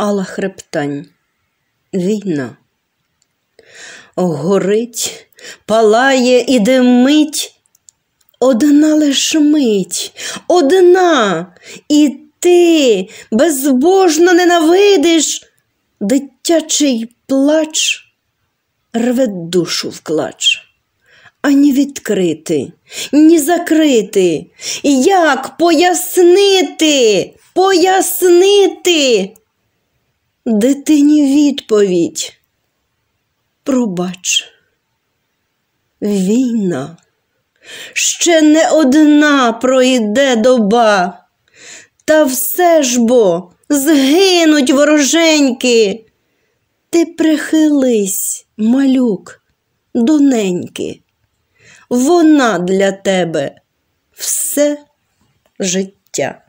Алла Хребтань. Війна. Горить, палає, і димить, Одна лиш мить, одна, і ти безбожно ненавидиш дитячий плач, рве душу в клач. Ані відкрити, ні закрити. Як пояснити, пояснити? дитині відповідь. Пробач, війна, ще не одна пройде доба, та все ж бо згинуть вороженьки. Ти прихились, малюк, доненьки. Вона для тебе все життя.